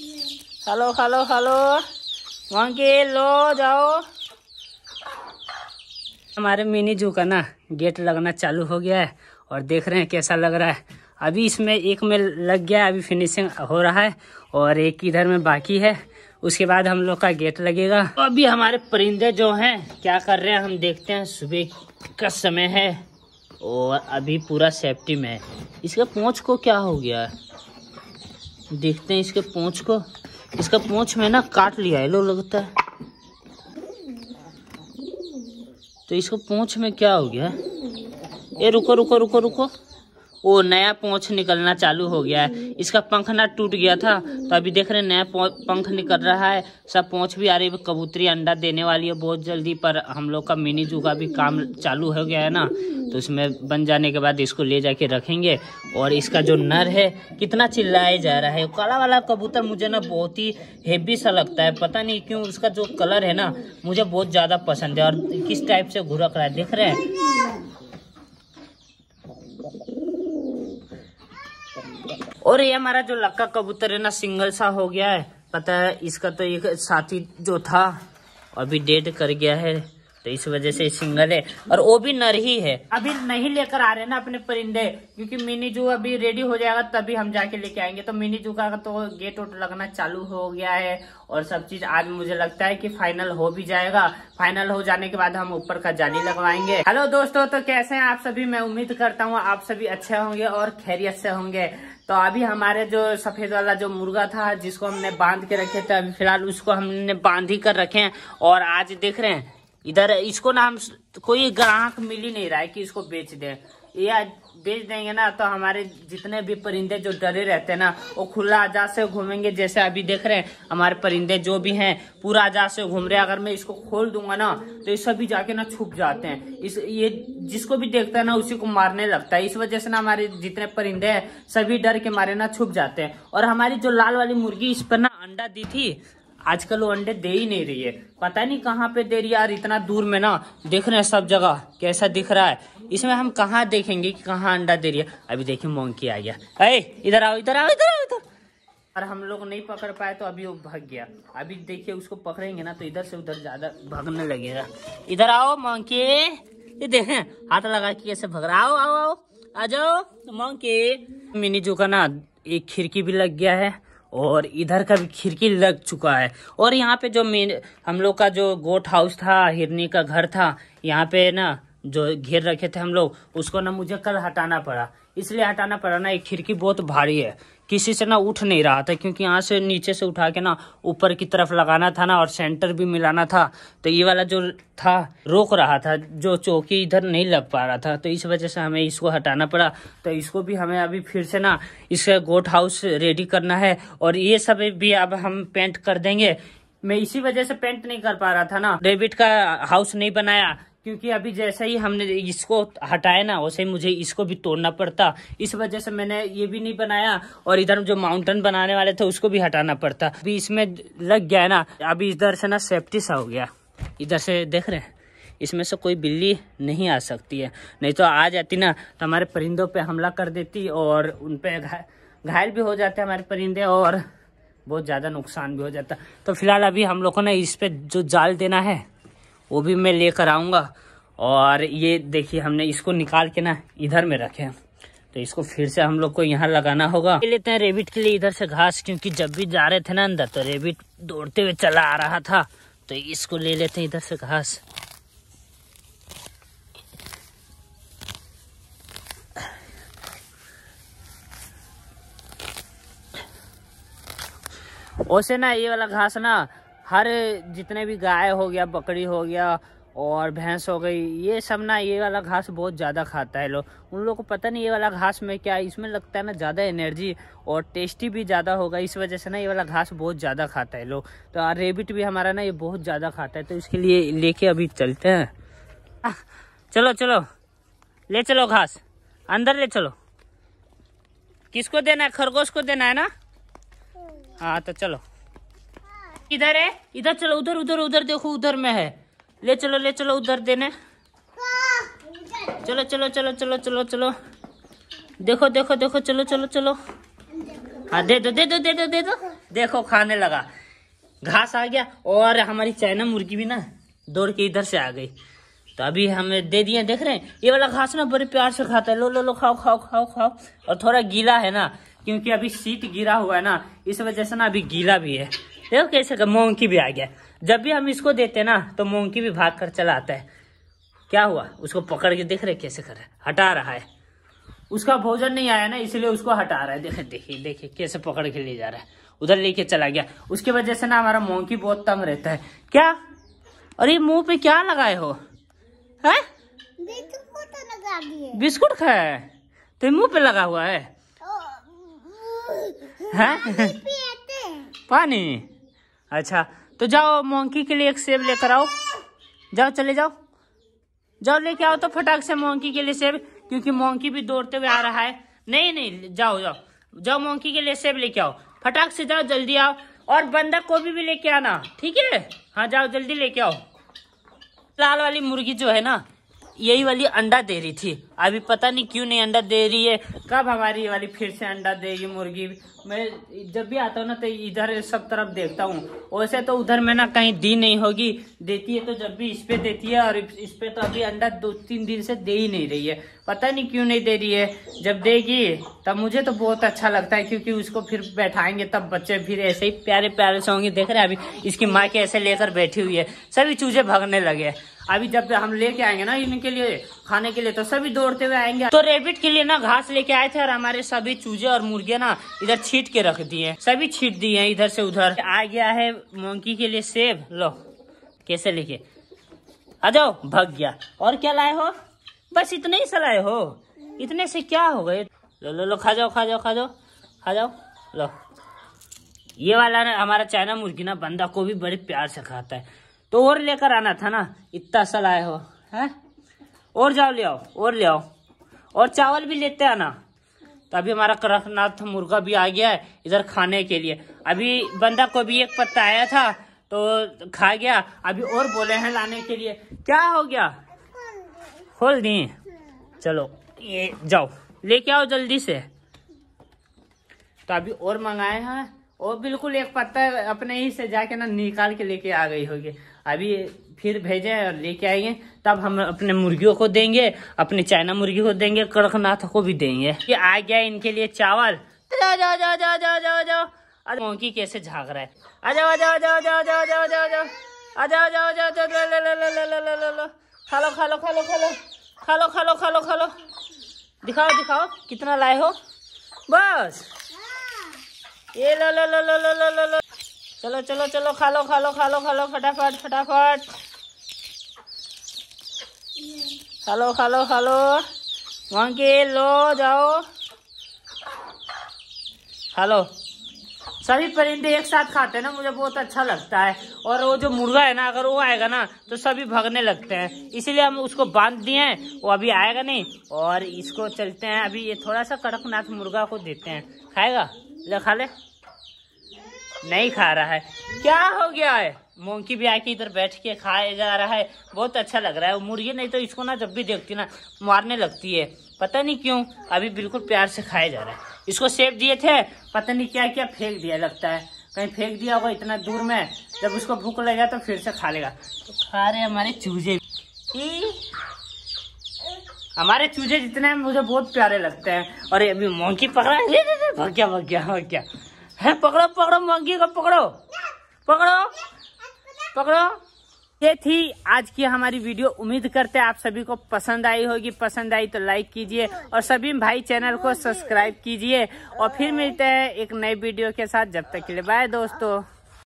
Hello hello hello के लो जाओ हमारे मिनी जू का ना गेट लगना चालू हो गया है और देख रहे हैं कैसा लग रहा है अभी इसमें एक में लग गया अभी फिनिशिंग हो रहा है और एक इधर में बाकी है उसके बाद हम लोग का गेट लगेगा तो अभी हमारे परिंदे जो हैं क्या कर रहे हैं हम देखते हैं सुबह का समय है और अभी पूरा सेफ्टी में है इसका पूँछ को क्या हो गया है देखते हैं इसके पूछ को इसका पूछ में ना काट लिया है लो लगता है तो इसको पूछ में क्या हो गया ये रुको रुको रुको रुको वो नया पोछ निकलना चालू हो गया है इसका पंख ना टूट गया था तो अभी देख रहे हैं नया पंख निकल रहा है सब पोछ भी आ रही है कबूतरी अंडा देने वाली है बहुत जल्दी पर हम लोग का मिनी जू का भी काम चालू हो गया है ना तो इसमें बन जाने के बाद इसको ले जाके रखेंगे और इसका जो नर है कितना चिल्लाया जा रहा है काला वाला कबूतर मुझे ना बहुत ही हेवी सा लगता है पता नहीं क्यों उसका जो कलर है ना मुझे बहुत ज़्यादा पसंद है और किस टाइप से घुरक रहा है देख रहे हैं और ये हमारा जो लक्का कबूतर है ना सिंगल सा हो गया है पता है इसका तो एक साथी जो था अभी डेड कर गया है तो इस वजह से सिंगल है और वो भी नर ही है अभी नहीं लेकर आ रहे ना अपने परिंदे क्योंकि मिनी जू अभी रेडी हो जाएगा तभी हम जाके लेके आएंगे तो मिनी जू का तो गेट वोट लगना चालू हो गया है और सब चीज आज मुझे लगता है कि फाइनल हो भी जाएगा फाइनल हो जाने के बाद हम ऊपर का जाली लगवाएंगे हेलो दोस्तों तो कैसे है आप सभी मैं उम्मीद करता हूँ आप सभी अच्छे होंगे और खैरियत से होंगे तो अभी हमारे जो सफेद वाला जो मुर्गा था जिसको हमने बांध के रखे थे अभी फिलहाल उसको हमने बांध ही कर रखे हैं और आज देख रहे हैं इधर इसको ना हम कोई ग्राहक मिल ही नहीं रहा है कि इसको बेच दे या बेच देंगे ना तो हमारे जितने भी परिंदे जो डरे रहते हैं ना वो खुला आजाद से घूमेंगे जैसे अभी देख रहे हैं हमारे परिंदे जो भी हैं पूरा आजाद से घूम रहे हैं अगर मैं इसको खोल दूंगा ना तो ये सभी जाके ना छुप जाते हैं इस ये जिसको भी देखता है ना उसी को मारने लगता है इस वजह से ना हमारे जितने परिंदे हैं सभी डर के मारे ना छुप जाते हैं और हमारी जो लाल वाली मुर्गी इस पर ना अंडा दी थी आजकल वो अंडे दे ही नहीं रही है पता नहीं कहाँ पे दे रही है यार इतना दूर में ना देख रहे हैं सब जगह कैसा दिख रहा है इसमें हम कहाँ देखेंगे कि कहाँ अंडा दे रही है अभी देखिए मोंकी आ गया अरे इधर आओ इधर आओ इधर आओ इधर और हम लोग नहीं पकड़ पाए तो अभी वो भाग गया अभी देखिए उसको पकड़ेंगे ना तो इधर से उधर ज्यादा भागने लगेगा इधर आओ मोंकी ये देखे हाथ लगा के कैसे भग रहा आओ आओ आओ आ जाओ मोंकी मिनी जू का ना एक खिड़की भी लग गया है और इधर का भी खिड़की लग चुका है और यहाँ पे जो मेन हम लोग का जो गोट हाउस था हिरनी का घर था यहाँ पे ना जो घेर रखे थे हम लोग उसको ना मुझे कल हटाना पड़ा इसलिए हटाना पड़ा ना एक खिड़की बहुत भारी है किसी से ना उठ नहीं रहा था क्योंकि यहाँ से नीचे से उठा के ना ऊपर की तरफ लगाना था ना और सेंटर भी मिलाना था तो ये वाला जो था रोक रहा था जो चौकी इधर नहीं लग पा रहा था तो इस वजह से हमें इसको हटाना पड़ा तो इसको भी हमें अभी फिर से ना इसका गोट हाउस रेडी करना है और ये सब भी अब हम पेंट कर देंगे मैं इसी वजह से पेंट नहीं कर पा रहा था ना डेविड का हाउस नहीं बनाया क्योंकि अभी जैसे ही हमने इसको हटाया ना वैसे ही मुझे इसको भी तोड़ना पड़ता इस वजह से मैंने ये भी नहीं बनाया और इधर जो माउंटेन बनाने वाले थे उसको भी हटाना पड़ता अभी इसमें लग गया ना अभी इधर से ना सेफ्टी सा हो गया इधर से देख रहे हैं इसमें से कोई बिल्ली नहीं आ सकती है नहीं तो आ जाती ना तो हमारे परिंदों पर हमला कर देती और उन पर घायल भी हो जाते हमारे परिंदे और बहुत ज़्यादा नुकसान भी हो जाता तो फिलहाल अभी हम लोगों ने इस पर जो जाल देना है वो भी मैं लेकर आऊँगा और ये देखिए हमने इसको निकाल के ना इधर में रखे हैं तो इसको फिर से हम लोग को यहाँ लगाना होगा ले लेते हैं रेबिट के लिए इधर से घास क्योंकि जब भी जा रहे थे ना अंदर तो रेबिट दौड़ते हुए चला आ रहा था तो इसको ले लेते हैं इधर से घास वैसे ना ये वाला घास ना हर जितने भी गाय हो गया बकरी हो गया और भैंस हो गई ये सब ना ये वाला घास बहुत ज़्यादा खाता है लोग उन लोगों को पता नहीं ये वाला घास में क्या इसमें लगता है ना ज़्यादा एनर्जी और टेस्टी भी ज़्यादा होगा इस वजह से ना ये वाला घास बहुत ज़्यादा खाता है लोग तो रेबिट भी हमारा ना ये बहुत ज़्यादा खाता है तो इसके लिए लेके अभी चलते हैं चलो चलो ले चलो घास अंदर ले चलो किसको देना है खरगोश को देना है ना हाँ तो चलो इधर है इधर चलो उधर उधर उधर देखो उधर में है ले चलो ले चलो उधर देने चलो चलो चलो चलो चलो चलो देखो देखो देखो चलो चलो चलो हाँ दे दो दे दो दे दो दे दो देखो खाने लगा घास आ गया और हमारी चाइना मुर्गी भी ना दौड़ के इधर से आ गई तो अभी हमें दे दिए देख रहे हैं ये वाला घास ना बड़े प्यार से खाता है लो लो लो खाओ खाओ खाओ खाओ और थोड़ा गीला है ना क्योंकि अभी सीट गिरा हुआ है ना इस वजह से ना अभी गीला भी है देखो कैसे मोंकी भी आ गया जब भी हम इसको देते ना तो मोंकी भी भाग कर चला आता है क्या हुआ उसको पकड़ के देख रहे कैसे कर रहा है हटा रहा है उसका भोजन नहीं आया ना इसलिए उसको हटा रहा है देखे देखिए देखिए कैसे पकड़ के ले जा रहा है उधर लेके चला गया उसकी वजह से ना हमारा मोंकी बहुत तंग रहता है क्या अरे मुंह पे क्या लगाए हो है बिस्कुट तो खाए है तो मुंह पे लगा हुआ है, है? पानी अच्छा तो जाओ मोंकी के लिए एक सेब लेकर आओ जाओ चले जाओ जाओ लेके आओ तो फटाक से मोंकी के लिए सेब क्योंकि मोंकी भी दौड़ते हुए आ रहा है नहीं नहीं जाओ जाओ जाओ मोंकी के लिए सेब लेके आओ फटाक से जाओ जल्दी आओ और बंदा गोभी भी लेके आना ठीक है हाँ जाओ जल्दी लेके आओ लाल वाली मुर्गी जो है ना यही वाली अंडा दे रही थी अभी पता नहीं क्यों नहीं अंडा दे रही है कब हमारी ये वाली फिर से अंडा देगी मुर्गी मैं जब भी आता हूँ ना तो इधर सब तरफ देखता हूँ वैसे तो उधर में ना कहीं दी नहीं होगी देती है तो जब भी इस पे देती है और इस पे तो अभी अंडा दो तीन दिन से दे ही नहीं रही है पता नहीं क्यों नहीं दे रही है जब देगी तब मुझे तो बहुत अच्छा लगता है क्योंकि उसको फिर बैठाएंगे तब बच्चे फिर ऐसे ही प्यारे प्यारे से होंगे देख रहे हैं अभी इसकी माँ के ऐसे लेकर बैठी हुई है सभी चूजे भागने लगे अभी जब हम लेके आएंगे ना इनके लिए खाने के लिए तो सभी दौड़ते हुए आएंगे तो रेबिट के लिए ना घास लेके आए थे और हमारे सभी चूजे और मुर्गे ना इधर छीट के रख दिए सभी छीट दिए हैं इधर से उधर आ गया है मोंकी के लिए सेब लो कैसे लेके आ जाओ भग गया और क्या लाए हो बस इतने ही सलाए हो इतने से क्या हो गए लो लो लो खा जाओ खा जाओ खा जाओ खा जाओ लो ये वाला ना हमारा चाइना मुर्गी ना बंदा को भी बड़े प्यार से खाता है तो और लेकर आना था ना इतना सा लाए हो है और जाओ ले आओ और ले आओ और चावल भी लेते आना तो अभी हमारा कड़कनाथ मुर्गा भी आ गया है इधर खाने के लिए अभी बंदा को भी एक पत्ता आया था तो खा गया अभी और बोले हैं लाने के लिए क्या हो गया खोल दी चलो ये जाओ लेके आओ जल्दी से तो अभी और मंगाए हैं वो बिल्कुल एक पत्ता अपने ही से जाके ना निकाल के लेके आ गई होगी अभी फिर भेजे और लेके आएंगे तब हम अपने मुर्गियों को देंगे अपने चाइना मुर्गी को देंगे कड़कनाथ को भी देंगे ये आ गया इनके लिए चावल जाओ जाओ जाओ जाओ जाओ जाओ जाओ अरे कैसे झाग रहा है आ जाओ आ जाओ जाओ जाओ जाओ जाओ जाओ जाओ आ जाओ जाओ जाओ जाओ खा लो खा लो खा लो खा लो खा लो खा लो खा लो खा लो दिखाओ दिखाओ कितना लाए हो बस ये लो लो लो लो लो लो लो लो चलो चलो चलो खा लो खा लो खा लो खा लो फटाफट फटाफट खा लो खा लो खा लो वहाँ के लो जाओ खा लो सभी परिंदे एक साथ खाते हैं ना मुझे बहुत अच्छा लगता है और वो जो मुर्गा है ना अगर वो आएगा ना तो सभी भगने लगते हैं इसीलिए हम उसको बांध दिए हैं वो अभी आएगा नहीं और इसको चलते हैं अभी ये थोड़ा सा कड़कनाथ मुर्गा को देते हैं खाएगा ले खा ले नहीं खा रहा है क्या हो गया है मोंकी भी आके इधर बैठ के खाए जा रहा है बहुत अच्छा लग रहा है मुर्गी नहीं तो इसको ना जब भी देखती ना मारने लगती है पता नहीं क्यों अभी बिल्कुल प्यार से खाया जा रहा है इसको सेब दिए थे पता नहीं क्या क्या फेंक दिया लगता है कहीं फेंक दिया होगा इतना दूर में जब उसको भूख लगेगा तो फिर से खा लेगा तो खा रहे हमारे चूजे हमारे चूजे जितने मुझे बहुत प्यारे लगते हैं और अभी मोंकी पकड़ा ले, भग गया भग गया भग गया है पकड़ो पकड़ो मंगी को पकड़ो पकड़ो पकड़ो ये थी आज की हमारी वीडियो उम्मीद करते हैं आप सभी को पसंद आई होगी पसंद आई तो लाइक कीजिए और सभी भाई चैनल को सब्सक्राइब कीजिए और फिर मिलते हैं एक नए वीडियो के साथ जब तक के लिए बाय दोस्तों